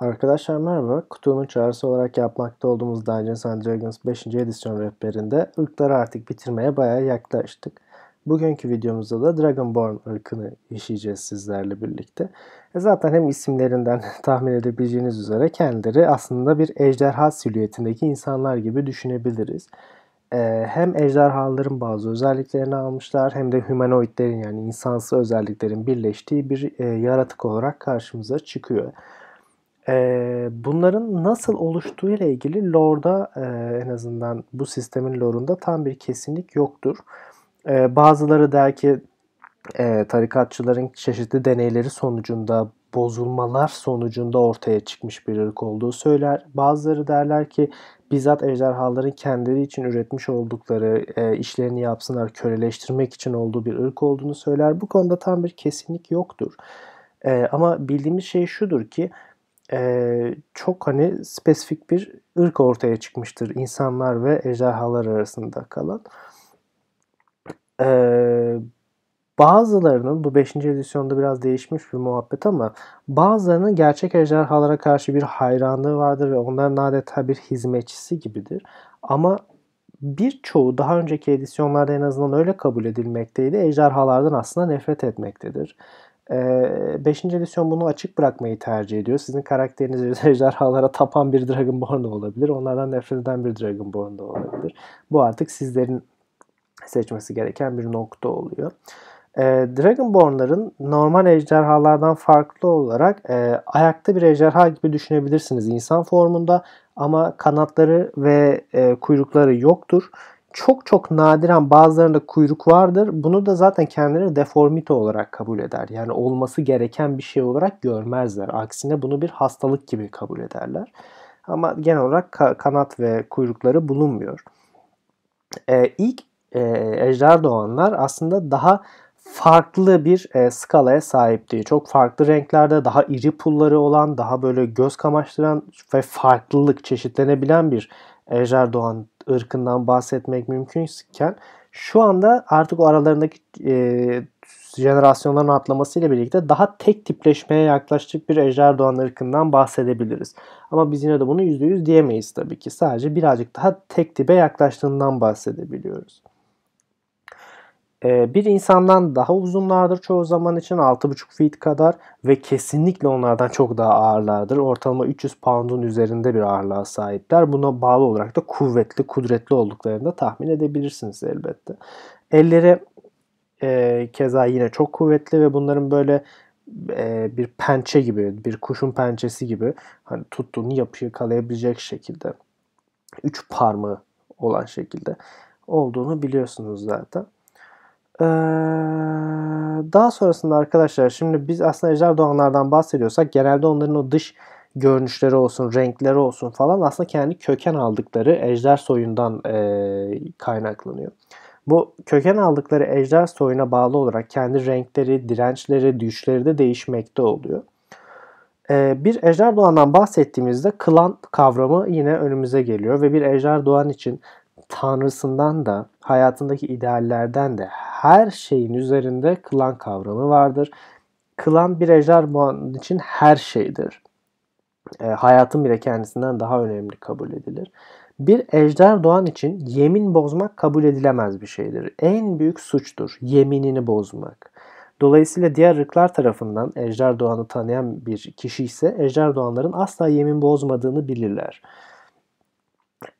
Arkadaşlar merhaba. Kutunun çağrısı olarak yapmakta olduğumuz Dungeons and Dragons 5. edisyon rehberinde ırkları artık bitirmeye bayağı yaklaştık. Bugünkü videomuzda da Dragonborn ırkını yaşayacağız sizlerle birlikte. E zaten hem isimlerinden tahmin edebileceğiniz üzere kendileri aslında bir ejderha silüetindeki insanlar gibi düşünebiliriz. E, hem ejderhaların bazı özelliklerini almışlar hem de humanoidlerin yani insansı özelliklerin birleştiği bir e, yaratık olarak karşımıza çıkıyor bunların nasıl oluştuğu ile ilgili lore'da en azından bu sistemin lore'unda tam bir kesinlik yoktur. bazıları der ki tarikatçıların çeşitli deneyleri sonucunda bozulmalar sonucunda ortaya çıkmış bir ırk olduğu söyler. Bazıları derler ki bizzat ejderhaların kendileri için üretmiş oldukları e, işlerini yapsınlar köleleştirmek için olduğu bir ırk olduğunu söyler. Bu konuda tam bir kesinlik yoktur. E, ama bildiğimiz şey şudur ki e, çok hani spesifik bir ırk ortaya çıkmıştır insanlar ve ejderhalar arasında kalan. E, bazılarının bu 5. edisyonda biraz değişmiş bir muhabbet ama bazılarının gerçek ejderhalara karşı bir hayranlığı vardır ve onların adeta bir hizmetçisi gibidir. Ama birçoğu daha önceki edisyonlarda en azından öyle kabul edilmekteydi. Ejderhalardan aslında nefret etmektedir. Ee, beşinci edisyon bunu açık bırakmayı tercih ediyor. Sizin karakteriniz ejderhalara tapan bir Dragonborn da olabilir. Onlardan nefret eden bir Dragonborn da olabilir. Bu artık sizlerin seçmesi gereken bir nokta oluyor. Ee, Dragonborn'ların normal ejderhalardan farklı olarak e, ayakta bir ejderha gibi düşünebilirsiniz insan formunda ama kanatları ve e, kuyrukları yoktur. Çok çok nadiren bazılarında kuyruk vardır. Bunu da zaten kendileri deformite olarak kabul eder. Yani olması gereken bir şey olarak görmezler. Aksine bunu bir hastalık gibi kabul ederler. Ama genel olarak ka- kanat ve kuyrukları bulunmuyor. Ee, ilk e, ejder doğanlar aslında daha farklı bir e, skalaya sahipti. Çok farklı renklerde daha iri pulları olan, daha böyle göz kamaştıran ve farklılık çeşitlenebilen bir Erdoğan ırkından bahsetmek mümkünken şu anda artık o aralarındaki e, jenerasyonların atlamasıyla birlikte daha tek tipleşmeye yaklaştık bir Ejder Doğan ırkından bahsedebiliriz. Ama biz yine de bunu %100 diyemeyiz tabii ki. Sadece birazcık daha tek tipe yaklaştığından bahsedebiliyoruz. Ee, bir insandan daha uzunlardır çoğu zaman için 6,5 feet kadar ve kesinlikle onlardan çok daha ağırlardır. Ortalama 300 pound'un üzerinde bir ağırlığa sahipler. Buna bağlı olarak da kuvvetli, kudretli olduklarını da tahmin edebilirsiniz elbette. Elleri e, keza yine çok kuvvetli ve bunların böyle e, bir pençe gibi, bir kuşun pençesi gibi hani tuttuğunu yapıyı kalayabilecek şekilde. Üç parmağı olan şekilde olduğunu biliyorsunuz zaten. Ee, daha sonrasında arkadaşlar şimdi biz aslında ejder doğanlardan bahsediyorsak genelde onların o dış görünüşleri olsun, renkleri olsun falan aslında kendi köken aldıkları ejder soyundan e, kaynaklanıyor. Bu köken aldıkları ejder soyuna bağlı olarak kendi renkleri, dirençleri, düşleri de değişmekte oluyor. Ee, bir ejder doğandan bahsettiğimizde klan kavramı yine önümüze geliyor ve bir ejder doğan için tanrısından da hayatındaki ideallerden de her şeyin üzerinde klan kavramı vardır. Klan bir ejderhanın için her şeydir. E, hayatın bile kendisinden daha önemli kabul edilir. Bir ejder doğan için yemin bozmak kabul edilemez bir şeydir. En büyük suçtur yeminini bozmak. Dolayısıyla diğer ırklar tarafından ejder doğanı tanıyan bir kişi ise ejder doğanların asla yemin bozmadığını bilirler.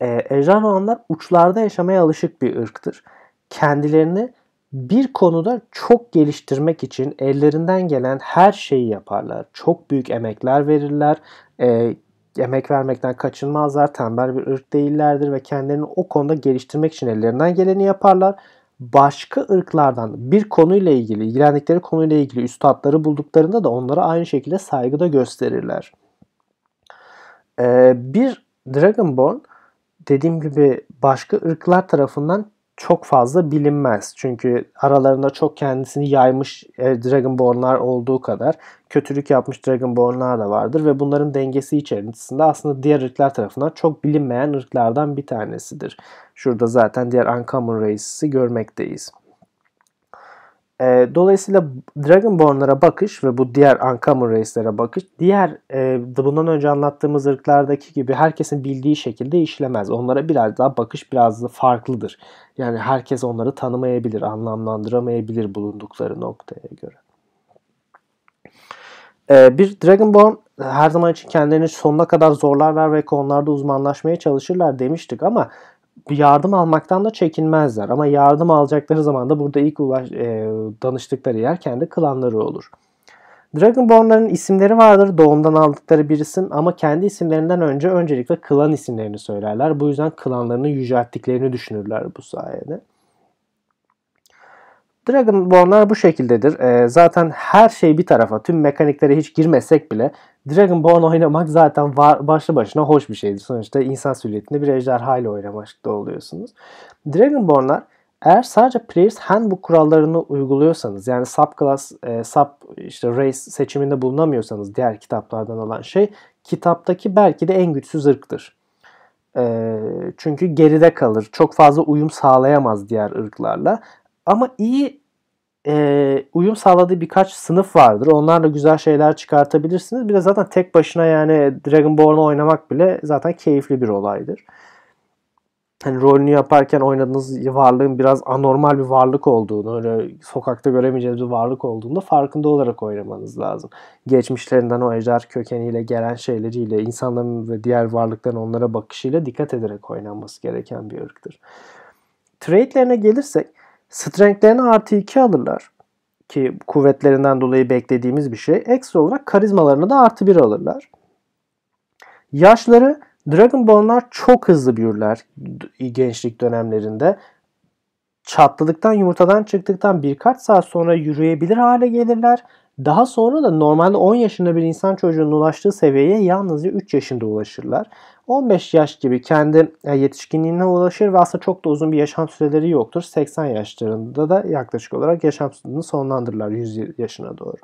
E, ee, ejderha olanlar uçlarda yaşamaya alışık bir ırktır. Kendilerini bir konuda çok geliştirmek için ellerinden gelen her şeyi yaparlar. Çok büyük emekler verirler. E, emek vermekten kaçınmazlar. Tembel bir ırk değillerdir ve kendilerini o konuda geliştirmek için ellerinden geleni yaparlar. Başka ırklardan bir konuyla ilgili, ilgilendikleri konuyla ilgili üstadları bulduklarında da onlara aynı şekilde saygıda gösterirler. E, bir Dragonborn dediğim gibi başka ırklar tarafından çok fazla bilinmez. Çünkü aralarında çok kendisini yaymış e, Dragonbornlar olduğu kadar kötülük yapmış Dragonbornlar da vardır ve bunların dengesi içerisinde aslında diğer ırklar tarafından çok bilinmeyen ırklardan bir tanesidir. Şurada zaten diğer Uncommon Races'i görmekteyiz. E, dolayısıyla Dragonborn'lara bakış ve bu diğer Uncommon Race'lere bakış diğer e, bundan önce anlattığımız ırklardaki gibi herkesin bildiği şekilde işlemez. Onlara biraz daha bakış biraz da farklıdır. Yani herkes onları tanımayabilir, anlamlandıramayabilir bulundukları noktaya göre. E, bir Dragonborn her zaman için kendilerini sonuna kadar zorlarlar ve konularda uzmanlaşmaya çalışırlar demiştik ama bu yardım almaktan da çekinmezler. Ama yardım alacakları zaman da burada ilk ulaş, e, danıştıkları yer kendi klanları olur. Dragonborn'ların isimleri vardır. Doğumdan aldıkları bir isim ama kendi isimlerinden önce öncelikle klan isimlerini söylerler. Bu yüzden klanlarını yücelttiklerini düşünürler bu sayede. Dragonborn'lar bu şekildedir. E, zaten her şey bir tarafa, tüm mekaniklere hiç girmesek bile Dragon Ball oynamak zaten var, başlı başına hoş bir şeydi Sonuçta insan silüetinde bir ejderha ile oynamakta oluyorsunuz. Dragonbornlar eğer sadece Player's Handbook kurallarını uyguluyorsanız yani subclass, e, sub işte race seçiminde bulunamıyorsanız diğer kitaplardan olan şey kitaptaki belki de en güçsüz ırktır. E, çünkü geride kalır. Çok fazla uyum sağlayamaz diğer ırklarla. Ama iyi e, uyum sağladığı birkaç sınıf vardır. Onlarla güzel şeyler çıkartabilirsiniz. Bir de zaten tek başına yani Dragonborn'u oynamak bile zaten keyifli bir olaydır. Hani rolünü yaparken oynadığınız varlığın biraz anormal bir varlık olduğunu, öyle sokakta göremeyeceğiniz bir varlık olduğunda farkında olarak oynamanız lazım. Geçmişlerinden o ejder kökeniyle gelen şeyleriyle, insanların ve diğer varlıkların onlara bakışıyla dikkat ederek oynanması gereken bir ırktır. Trade'lerine gelirsek, Strength'lerini artı 2 alırlar. Ki kuvvetlerinden dolayı beklediğimiz bir şey. Ekstra olarak karizmalarını da artı 1 alırlar. Yaşları Dragonbornlar çok hızlı büyürler gençlik dönemlerinde. Çatladıktan yumurtadan çıktıktan birkaç saat sonra yürüyebilir hale gelirler. Daha sonra da normalde 10 yaşında bir insan çocuğunun ulaştığı seviyeye yalnızca 3 yaşında ulaşırlar. 15 yaş gibi kendi e, yetişkinliğine ulaşır ve aslında çok da uzun bir yaşam süreleri yoktur. 80 yaşlarında da yaklaşık olarak yaşam süresini sonlandırırlar 100 yaşına doğru.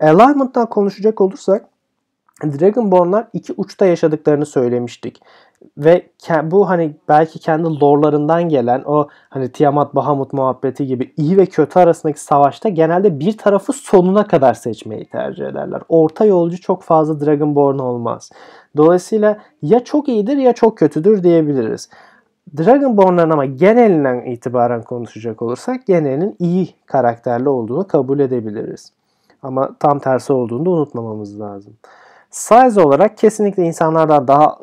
Alignment'tan konuşacak olursak Dragonborn'lar iki uçta yaşadıklarını söylemiştik. Ve bu hani belki kendi lorlarından gelen o hani Tiamat Bahamut muhabbeti gibi iyi ve kötü arasındaki savaşta genelde bir tarafı sonuna kadar seçmeyi tercih ederler. Orta yolcu çok fazla Dragonborn olmaz. Dolayısıyla ya çok iyidir ya çok kötüdür diyebiliriz. Dragonborn'ların ama genelinden itibaren konuşacak olursak genelin iyi karakterli olduğunu kabul edebiliriz. Ama tam tersi olduğunu da unutmamamız lazım. Size olarak kesinlikle insanlardan daha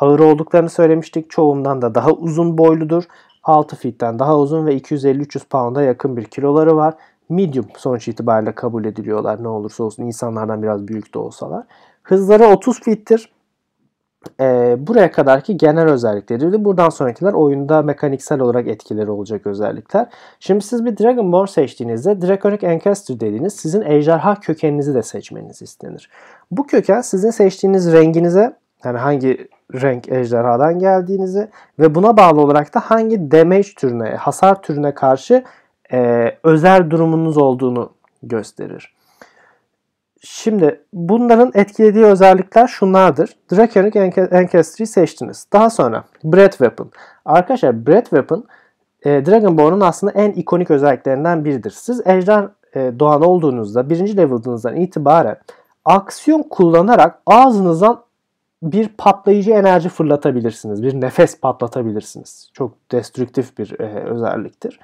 ağır olduklarını söylemiştik. Çoğundan da daha uzun boyludur. 6 fitten daha uzun ve 250-300 pound'a yakın bir kiloları var. Medium sonuç itibariyle kabul ediliyorlar ne olursa olsun insanlardan biraz büyük de olsalar. Hızları 30 fittir e, buraya kadarki genel özellikleriydi. Buradan sonrakiler oyunda mekaniksel olarak etkileri olacak özellikler. Şimdi siz bir Dragonborn seçtiğinizde Draconic Ancestor dediğiniz sizin ejderha kökeninizi de seçmeniz istenir. Bu köken sizin seçtiğiniz renginize yani hangi renk ejderhadan geldiğinizi ve buna bağlı olarak da hangi damage türüne, hasar türüne karşı e, özel durumunuz olduğunu gösterir. Şimdi bunların etkilediği özellikler şunlardır. Drakonic Ancestry'i seçtiniz. Daha sonra Breath Weapon. Arkadaşlar Breath Weapon e, Dragonborn'un aslında en ikonik özelliklerinden biridir. Siz ejder e, doğan olduğunuzda birinci level'ınızdan itibaren aksiyon kullanarak ağzınızdan bir patlayıcı enerji fırlatabilirsiniz. Bir nefes patlatabilirsiniz. Çok destrüktif bir e, özelliktir.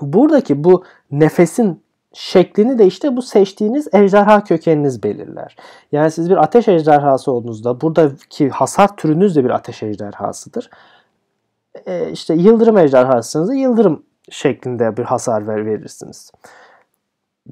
Buradaki bu nefesin şeklini de işte bu seçtiğiniz ejderha kökeniniz belirler. Yani siz bir ateş ejderhası olduğunuzda buradaki hasar türünüz de bir ateş ejderhasıdır. E, işte yıldırım ejderhasınızda yıldırım şeklinde bir hasar ver, verirsiniz.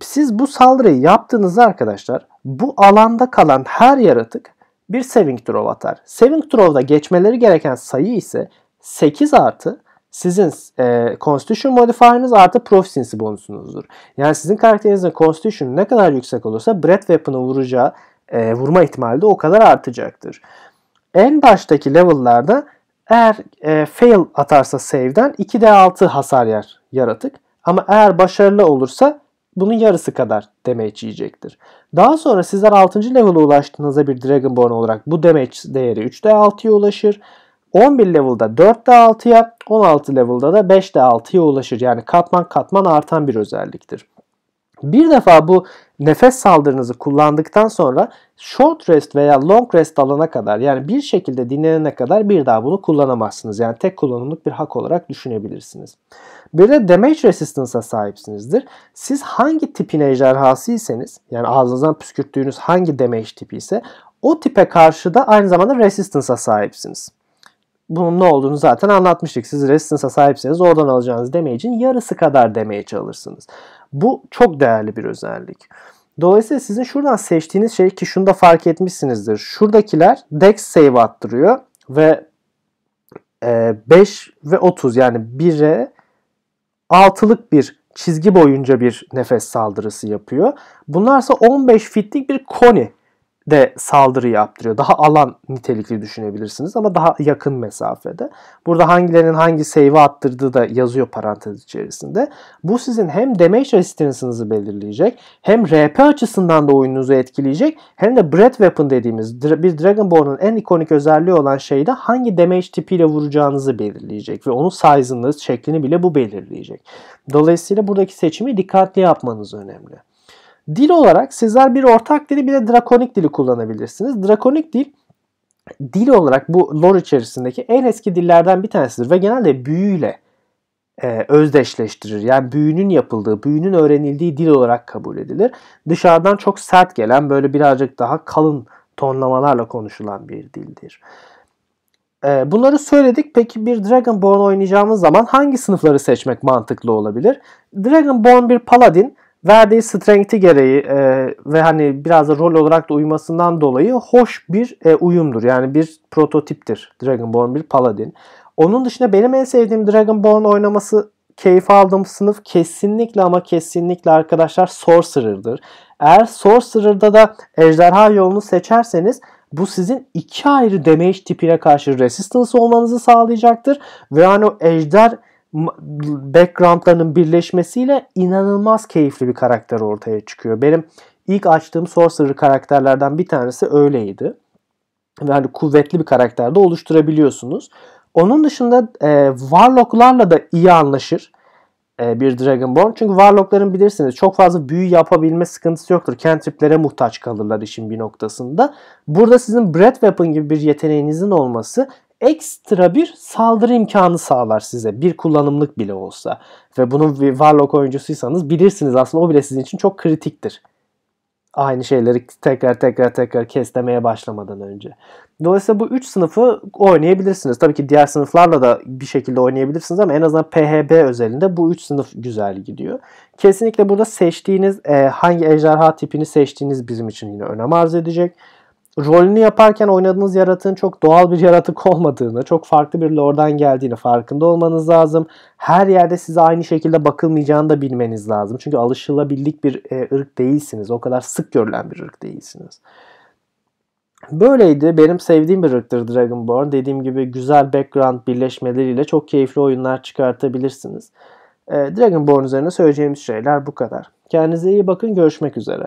Siz bu saldırıyı yaptığınızda arkadaşlar bu alanda kalan her yaratık bir saving throw atar. Saving throw'da geçmeleri gereken sayı ise 8 artı sizin e, Constitution modifier'ınız artı Proficiency bonusunuzdur. Yani sizin karakterinizin Constitution ne kadar yüksek olursa Breath Weapon'ı vuracağı e, vurma ihtimali de o kadar artacaktır. En baştaki level'larda eğer e, fail atarsa save'den 2d6 hasar yer yaratık. Ama eğer başarılı olursa bunun yarısı kadar damage yiyecektir. Daha sonra sizler 6. level'a ulaştığınızda bir Dragonborn olarak bu damage değeri 3d6'ya ulaşır. 11 level'da 4 de 6'ya, 16 level'da da 5 de 6'ya ulaşır. Yani katman katman artan bir özelliktir. Bir defa bu nefes saldırınızı kullandıktan sonra short rest veya long rest alana kadar yani bir şekilde dinlenene kadar bir daha bunu kullanamazsınız. Yani tek kullanımlık bir hak olarak düşünebilirsiniz. Bir de damage resistance'a sahipsinizdir. Siz hangi tipin ejderhasıysanız yani ağzınızdan püskürttüğünüz hangi damage tipi ise o tipe karşı da aynı zamanda resistance'a sahipsiniz bunun ne olduğunu zaten anlatmıştık. Siz resistance'a sahipseniz oradan alacağınız damage'in yarısı kadar damage alırsınız. Bu çok değerli bir özellik. Dolayısıyla sizin şuradan seçtiğiniz şey ki şunu da fark etmişsinizdir. Şuradakiler dex save attırıyor ve 5 e, ve 30 yani 1'e 6'lık bir çizgi boyunca bir nefes saldırısı yapıyor. Bunlarsa 15 fitlik bir koni de saldırı yaptırıyor. Daha alan nitelikli düşünebilirsiniz ama daha yakın mesafede. Burada hangilerinin hangi save'i attırdığı da yazıyor parantez içerisinde. Bu sizin hem damage resistance'ınızı belirleyecek, hem RP açısından da oyununuzu etkileyecek, hem de breath weapon dediğimiz bir Dragonborn'un en ikonik özelliği olan şeyde hangi damage tipiyle vuracağınızı belirleyecek ve onun size'ını, şeklini bile bu belirleyecek. Dolayısıyla buradaki seçimi dikkatli yapmanız önemli. Dil olarak sizler bir ortak dili bir de drakonik dili kullanabilirsiniz. Drakonik dil dil olarak bu lore içerisindeki en eski dillerden bir tanesidir ve genelde büyüyle e, özdeşleştirir. Yani büyünün yapıldığı, büyünün öğrenildiği dil olarak kabul edilir. Dışarıdan çok sert gelen böyle birazcık daha kalın tonlamalarla konuşulan bir dildir. E, bunları söyledik. Peki bir Dragonborn oynayacağımız zaman hangi sınıfları seçmek mantıklı olabilir? Dragonborn bir paladin verdiği strength'i gereği e, ve hani biraz da rol olarak da uyumasından dolayı hoş bir e, uyumdur. Yani bir prototiptir Dragonborn bir Paladin. Onun dışında benim en sevdiğim Dragonborn oynaması keyif aldığım sınıf kesinlikle ama kesinlikle arkadaşlar Sorcerer'dır. Eğer Sorcerer'da da ejderha yolunu seçerseniz bu sizin iki ayrı damage tipine karşı resistance olmanızı sağlayacaktır. Ve hani o ejder backgroundlarının birleşmesiyle inanılmaz keyifli bir karakter ortaya çıkıyor. Benim ilk açtığım Sorcerer karakterlerden bir tanesi öyleydi. Yani kuvvetli bir karakter de oluşturabiliyorsunuz. Onun dışında e, Warlock'larla da iyi anlaşır e, bir Dragonborn. Çünkü Warlock'ların bilirsiniz çok fazla büyü yapabilme sıkıntısı yoktur. Cantriplere muhtaç kalırlar işin bir noktasında. Burada sizin Breath Weapon gibi bir yeteneğinizin olması ekstra bir saldırı imkanı sağlar size. Bir kullanımlık bile olsa. Ve bunun bir Warlock oyuncusuysanız bilirsiniz aslında o bile sizin için çok kritiktir. Aynı şeyleri tekrar tekrar tekrar keslemeye başlamadan önce. Dolayısıyla bu 3 sınıfı oynayabilirsiniz. Tabii ki diğer sınıflarla da bir şekilde oynayabilirsiniz ama en azından PHB özelinde bu 3 sınıf güzel gidiyor. Kesinlikle burada seçtiğiniz, e, hangi ejderha tipini seçtiğiniz bizim için yine önem arz edecek rolünü yaparken oynadığınız yaratığın çok doğal bir yaratık olmadığını, çok farklı bir lordan geldiğini farkında olmanız lazım. Her yerde size aynı şekilde bakılmayacağını da bilmeniz lazım. Çünkü alışılabildik bir e, ırk değilsiniz. O kadar sık görülen bir ırk değilsiniz. Böyleydi. Benim sevdiğim bir ırktır Dragonborn. Dediğim gibi güzel background birleşmeleriyle çok keyifli oyunlar çıkartabilirsiniz. E, Dragonborn üzerine söyleyeceğimiz şeyler bu kadar. Kendinize iyi bakın. Görüşmek üzere.